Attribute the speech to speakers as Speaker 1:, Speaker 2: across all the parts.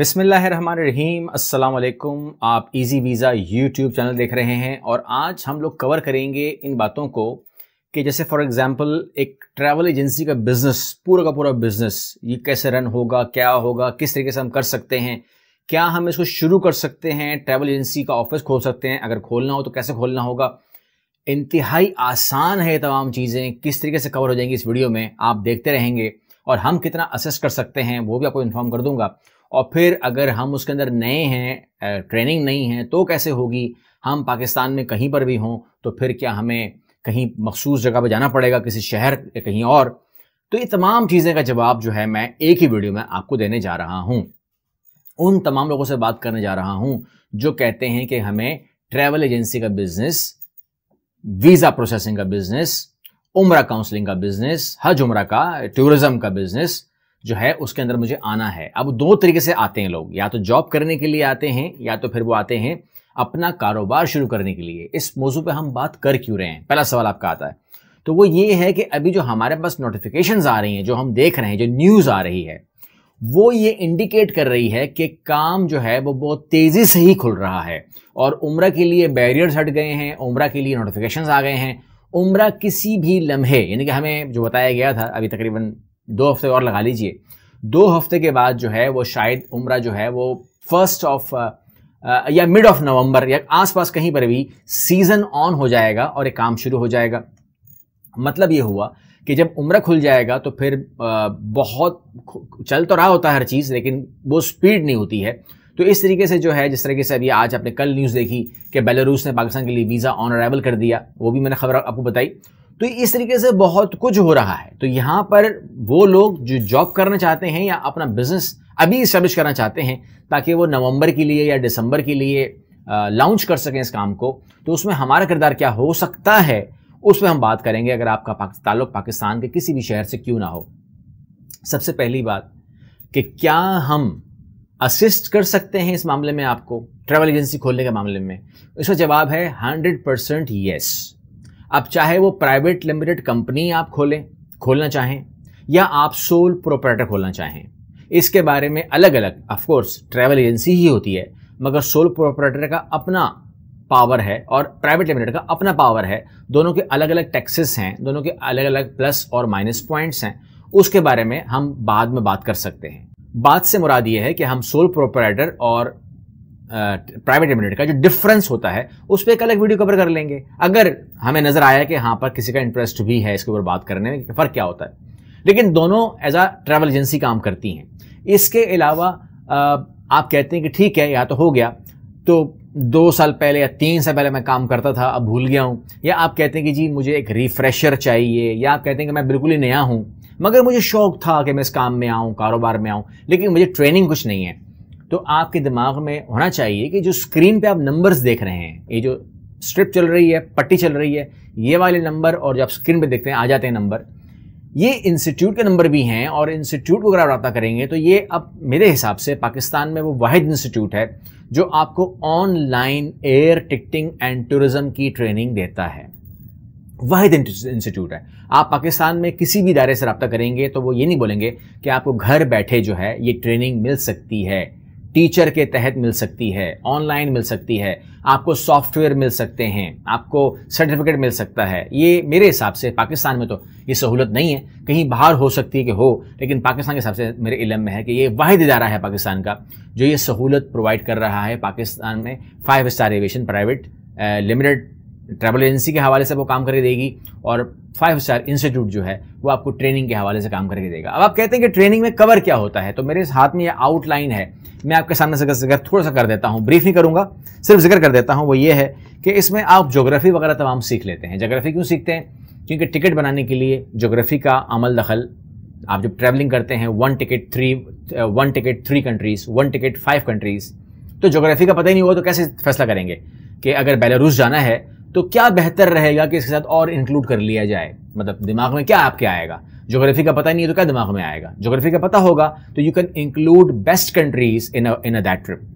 Speaker 1: अस्सलाम वालेकुम आप इजी वीज़ा यूट्यूब चैनल देख रहे हैं और आज हम लोग कवर करेंगे इन बातों को कि जैसे फॉर एग्ज़ाम्पल एक ट्रैवल एजेंसी का बिज़नेस पूरा का पूरा बिज़नेस ये कैसे रन होगा क्या होगा किस तरीके से हम कर सकते हैं क्या हम इसको शुरू कर सकते हैं ट्रैवल एजेंसी का ऑफिस खोल सकते हैं अगर खोलना हो तो कैसे खोलना होगा इंतहाई आसान है तमाम चीज़ें किस तरीके से कवर हो जाएंगी इस वीडियो में आप देखते रहेंगे और हम कितना असेस कर सकते हैं वो भी आपको इन्फॉर्म कर दूंगा और फिर अगर हम उसके अंदर नए हैं ट्रेनिंग नहीं है तो कैसे होगी हम पाकिस्तान में कहीं पर भी हों तो फिर क्या हमें कहीं मखसूस जगह पर जाना पड़ेगा किसी शहर कहीं और तो ये तमाम चीज़ें का जवाब जो है मैं एक ही वीडियो में आपको देने जा रहा हूँ उन तमाम लोगों से बात करने जा रहा हूँ जो कहते हैं कि हमें ट्रैवल एजेंसी का बिजनेस वीज़ा प्रोसेसिंग का बिजनेस उम्र काउंसलिंग का बिजनेस हज उम्र का टूरिज़्म का बिजनेस जो है उसके अंदर मुझे आना है अब दो तरीके से आते हैं लोग या तो जॉब करने के लिए आते हैं या तो फिर वो आते हैं अपना कारोबार शुरू करने के लिए इस मौजू पर हम बात कर क्यों रहे हैं पहला सवाल आपका आता है तो वो ये है कि अभी जो हमारे पास नोटिफिकेशन आ रही हैं जो हम देख रहे हैं जो न्यूज़ आ रही है वो ये इंडिकेट कर रही है कि काम जो है वो बहुत तेज़ी से ही खुल रहा है और उम्र के लिए बैरियर्स हट गए हैं उम्र के लिए नोटिफिकेशन आ गए हैं उम्र किसी भी लम्हे यानी कि हमें जो बताया गया था अभी तकरीबन दो हफ्ते और लगा लीजिए दो हफ्ते के बाद जो है वो शायद उम्र जो है वो फर्स्ट ऑफ uh, uh, या मिड ऑफ नवंबर या आसपास कहीं पर भी सीजन ऑन हो जाएगा और एक काम शुरू हो जाएगा मतलब ये हुआ कि जब उम्र खुल जाएगा तो फिर uh, बहुत चल तो रहा होता है हर चीज़ लेकिन वो स्पीड नहीं होती है तो इस तरीके से जो है जिस तरीके से अभी आज आपने कल न्यूज़ देखी कि बेलारूस ने पाकिस्तान के लिए वीज़ा ऑन अराइवल कर दिया वो भी मैंने खबर आपको बताई तो इस तरीके से बहुत कुछ हो रहा है तो यहां पर वो लोग जो जॉब करना चाहते हैं या अपना बिजनेस अभी इस्टेब्लिश करना चाहते हैं ताकि वो नवंबर के लिए या दिसंबर के लिए लॉन्च कर सकें इस काम को तो उसमें हमारा किरदार क्या हो सकता है उस पर हम बात करेंगे अगर आपका पाक, ताल्लुक पाकिस्तान के किसी भी शहर से क्यों ना हो सबसे पहली बात कि क्या हम असिस्ट कर सकते हैं इस मामले में आपको ट्रैवल एजेंसी खोलने के मामले में इसका जवाब है हंड्रेड परसेंट येस अब चाहे वो प्राइवेट लिमिटेड कंपनी आप खोलें खोलना चाहें या आप सोल प्रोपरेटर खोलना चाहें इसके बारे में अलग अलग ऑफकोर्स ट्रैवल एजेंसी ही होती है मगर सोल प्रोपरेटर का अपना पावर है और प्राइवेट लिमिटेड का अपना पावर है दोनों के अलग अलग टैक्सेस हैं दोनों के अलग अलग प्लस और माइनस पॉइंट्स हैं उसके बारे में हम बाद में बात कर सकते हैं बात से मुराद ये है कि हम सोल प्रोपराइटर और प्राइवेट लिमिटेड का जो डिफरेंस होता है उस पर एक अलग वीडियो कवर कर लेंगे अगर हमें नज़र आया कि हाँ पर किसी का इंटरेस्ट भी है इसके ऊपर बात करने में फ़र्क क्या होता है लेकिन दोनों एज आ ट्रैवल एजेंसी काम करती हैं इसके अलावा आप कहते हैं कि ठीक है या तो हो गया तो दो साल पहले या तीन साल पहले मैं काम करता था अब भूल गया हूँ या आप कहते हैं कि जी मुझे एक रिफ्रेशर चाहिए या आप कहते हैं कि मैं बिल्कुल ही नया हूँ मगर मुझे शौक था कि मैं इस काम में आऊँ कारोबार में आऊँ लेकिन मुझे ट्रेनिंग कुछ नहीं है तो आपके दिमाग में होना चाहिए कि जो स्क्रीन पे आप नंबर्स देख रहे हैं ये जो स्ट्रिप चल रही है पट्टी चल रही है ये वाले नंबर और जो आप स्क्रीन पे देखते हैं आ जाते हैं नंबर ये इंस्टीट्यूट के नंबर भी हैं और इंस्टीट्यूट को अगर आप रहा करेंगे तो ये अब मेरे हिसाब से पाकिस्तान में वो वाहिद इंस्टीट्यूट है जो आपको online air ticketing and tourism की ट्रेनिंग देता है वाहिद इंस्टीट्यूट है आप पाकिस्तान में किसी भी इदारे से रब्ता करेंगे तो वो ये नहीं बोलेंगे कि आपको घर बैठे जो है ये ट्रेनिंग मिल सकती है टीचर के तहत मिल सकती है ऑनलाइन मिल सकती है आपको सॉफ्टवेयर मिल सकते हैं आपको सर्टिफिकेट मिल सकता है ये मेरे हिसाब से पाकिस्तान में तो ये सहूलत नहीं है कहीं बाहर हो सकती है कि हो लेकिन पाकिस्तान के हिसाब से मेरे इलम में है कि ये वाहिद इदारा है पाकिस्तान का जो ये सहूलत प्रोवाइड कर रहा है पाकिस्तान में five star aviation private limited travel agency के हवाले से वो काम करके देगी और फाइव स्टार इंस्टीट्यूट जो है वो आपको ट्रेनिंग के हवाले से काम करके देगा अब आप कहते हैं कि ट्रेनिंग में कवर क्या होता है तो मेरे हाथ में ये आउटलाइन है मैं आपके सामने से जिक्र थोड़ा सा कर देता हूँ ब्रीफ नहीं करूँगा सिर्फ जिक्र कर देता हूँ वो ये है कि इसमें आप जोग्राफ़ी वगैरह तमाम सीख लेते हैं जोग्राफ़ी क्यों सीखते हैं क्योंकि टिकट बनाने के लिए जोग्राफ़ी का अमल दखल आप जब ट्रैवलिंग करते हैं one ticket three one ticket three countries one ticket five countries तो जोग्राफ़ी का पता ही नहीं हुआ तो कैसे फैसला करेंगे कि अगर बेलारूस जाना है तो क्या बेहतर रहेगा कि इसके साथ और इंक्लूड कर लिया जाए मतलब दिमाग में क्या आपके आएगा ज्योग्राफी का पता नहीं है तो क्या दिमाग में आएगा ज्योग्राफी का पता होगा तो you can include best countries in in a that trip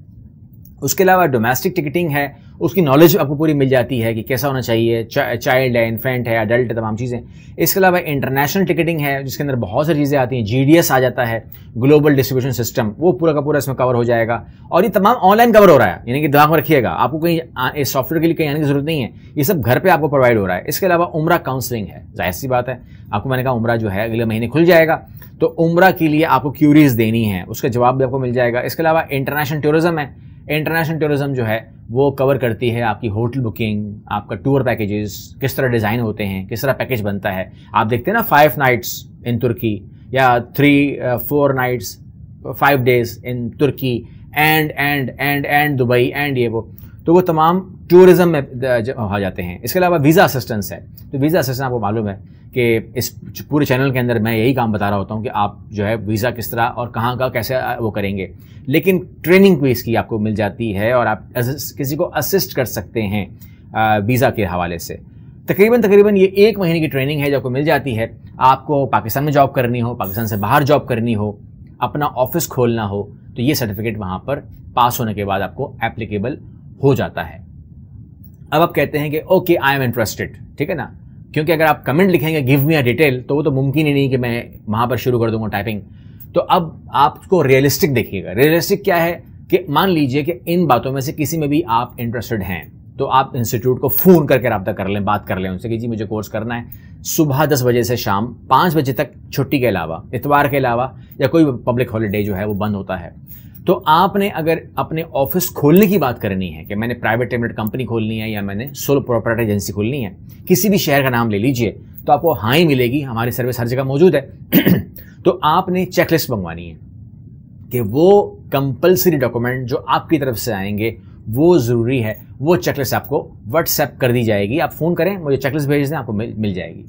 Speaker 1: उसके अलावा डोमेस्टिक टिकटिंग है उसकी नॉलेज आपको पूरी मिल जाती है कि कैसा होना चाहिए चा, चाइल्ड है इन्फेंट है अडल्ट है तमाम चीज़ें इसके अलावा इंटरनेशनल टिकटिंग है जिसके अंदर बहुत सारी चीज़ें आती हैं जी आ जाता है ग्लोबल डिस्ट्रीब्यूशन सिस्टम वो पूरा का पूरा इसमें कवर हो जाएगा और ये तमाम ऑनलाइन कवर हो रहा है यानी कि दिमाग में रखिएगा आपको कहीं इस सॉफ्टवेयर के लिए कहीं आने की जरूरत नहीं है ये सब घर पर आपको प्रोवाइड हो रहा है इसके अलावा उम्र काउंसलिंग है जाहिर सी बात है आपको मैंने कहा उम्र जो है अगले महीने खुल जाएगा तो उम्र के लिए आपको क्यूरीज देनी है उसका जवाब भी आपको मिल जाएगा इसके अलावा इंटरनेशनल टूरिज्म है इंटरनेशनल टूरिज़म जो है वो कवर करती है आपकी होटल बुकिंग आपका टूर पैकेजेस किस तरह डिज़ाइन होते हैं किस तरह पैकेज बनता है आप देखते हैं ना फाइव नाइट्स इन तुर्की या three four nights five days in Turkey and and and and Dubai and ये वो तो वो तमाम टूरिज़्म में आ जाते हैं इसके अलावा वीज़ा असिस्टेंस है तो वीज़ा असिस्टेंस आपको मालूम है कि इस पूरे चैनल के अंदर मैं यही काम बता रहा होता हूँ कि आप जो है वीज़ा किस तरह और कहाँ का कैसे वो करेंगे लेकिन ट्रेनिंग भी इसकी आपको मिल जाती है और आप किसी को असिस्ट कर सकते हैं वीज़ा के हवाले से तकरीबन तकरीबन ये एक महीने की ट्रेनिंग है जो आपको मिल जाती है आपको पाकिस्तान में जॉब करनी हो पाकिस्तान से बाहर जॉब करनी हो अपना ऑफिस खोलना हो तो ये सर्टिफिकेट वहाँ पर पास होने के बाद आपको एप्लीकेबल हो जाता है अब आप कहते हैं कि ओके आई एम इंटरेस्टेड ठीक है ना क्योंकि अगर आप कमेंट लिखेंगे गिव मी अ डिटेल तो वो तो मुमकिन ही नहीं कि मैं वहां पर शुरू कर दूंगा टाइपिंग तो अब आपको रियलिस्टिक देखिएगा रियलिस्टिक क्या है कि मान लीजिए कि इन बातों में से किसी में भी आप इंटरेस्टेड हैं तो आप इंस्टीट्यूट को फ़ोन करके रब्ता कर लें बात कर लें उनसे कि जी मुझे कोर्स करना है सुबह दस बजे से शाम पाँच बजे तक छुट्टी के अलावा इतवार के अलावा या कोई पब्लिक हॉलीडे जो है वो बंद होता है तो आपने अगर अपने ऑफिस खोलने की बात करनी है कि मैंने प्राइवेट लिमिटेड कंपनी खोलनी है या मैंने सोलो प्रॉपर्टी एजेंसी खोलनी है किसी भी शहर का नाम ले लीजिए तो आपको हाँ ही मिलेगी हमारी सर्विस हर जगह मौजूद है तो आपने चेकलिस्ट मंगवानी है कि वो कंपलसरी डॉक्यूमेंट जो आपकी तरफ से आएंगे वो ज़रूरी है वो चेकलिस्ट आपको व्हाट्सएप कर दी जाएगी आप फ़ोन करें मुझे चेकलिस्ट भेज दें आपको मिल मिल जाएगी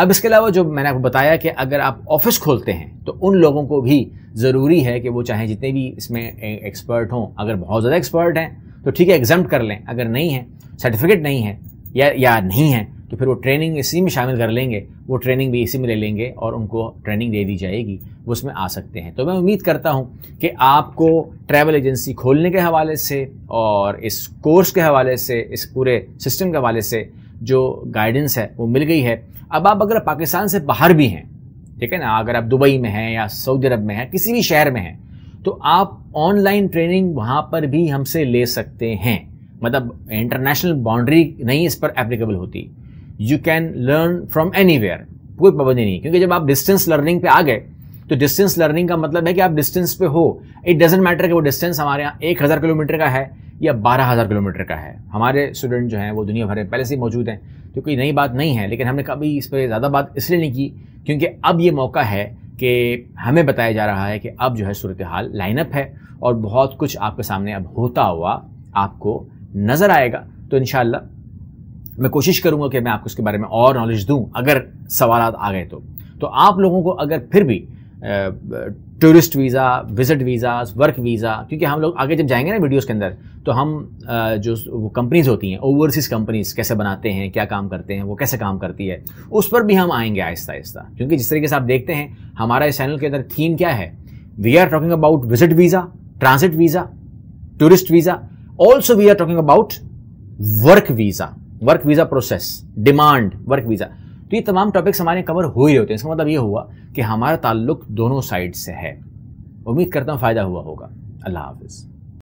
Speaker 1: अब इसके अलावा जो मैंने आपको बताया कि अगर आप ऑफिस खोलते हैं तो उन लोगों को भी ज़रूरी है कि वो चाहे जितने भी इसमें एक्सपर्ट हों अगर बहुत ज़्यादा एक्सपर्ट हैं तो ठीक है एग्जाम कर लें अगर नहीं है सर्टिफिकेट नहीं है या या नहीं है तो फिर वो ट्रेनिंग इसी में शामिल कर लेंगे वो ट्रेनिंग भी इसी में ले लेंगे और उनको ट्रेनिंग दे दी जाएगी वो उसमें आ सकते हैं तो मैं उम्मीद करता हूँ कि आपको ट्रैवल एजेंसी खोलने के हवाले से और इस कोर्स के हवाले से इस पूरे सिस्टम के हवाले से जो गाइडेंस है वो मिल गई है अब आप अगर पाकिस्तान से बाहर भी हैं ठीक है ना अगर आप दुबई में हैं या सऊदी अरब में हैं किसी भी शहर में हैं तो आप ऑनलाइन ट्रेनिंग वहाँ पर भी हमसे ले सकते हैं मतलब इंटरनेशनल बाउंड्री नहीं इस पर एप्लीकेबल होती you can learn from any कोई पाबंदी नहीं क्योंकि जब आप डिस्टेंस लर्निंग पे आ गए तो डिस्टेंस लर्निंग का मतलब है कि आप डिस्टेंस पे हो इट डजेंट मैटर कि वो डिस्टेंस हमारे यहाँ एक हज़ार किलोमीटर का है या बारह हज़ार किलोमीटर का है हमारे स्टूडेंट जो हैं वो दुनिया भर में पहले से मौजूद हैं तो कोई नई बात नहीं है लेकिन हमने कभी इस पर ज़्यादा बात इसलिए नहीं की क्योंकि अब ये मौका है कि हमें बताया जा रहा है कि अब जो है सूरत हाल लाइनअप है और बहुत कुछ आपके सामने अब होता हुआ आपको नज़र आएगा तो इन मैं कोशिश करूँगा कि मैं आपको इसके बारे में और नॉलेज दूँ अगर सवाल आ गए तो तो आप लोगों को अगर फिर भी tourist visa visit visa work visa क्योंकि हम लोग आगे जब जाएंगे ना वीडियोस के अंदर तो हम जो वो कंपनीज़ होती हैं ओवरसीज़ कंपनीज़ कैसे बनाते हैं क्या काम करते हैं वो कैसे काम करती है उस पर भी हम आएंगे आहिस्ता आहिस्ता क्योंकि जिस तरीके से आप देखते हैं हमारा इस चैनल के अंदर थीम क्या है we are talking about visit visa transit visa tourist visa also we are talking about work visa work visa process demand work visa तो ये तमाम टॉपिक्स हमारे कवर हो ही होते हैं इसका मतलब ये हुआ कि हमारा ताल्लुक दोनों साइड से है उम्मीद करता हूँ फ़ायदा हुआ होगा अल्लाह हाफिज़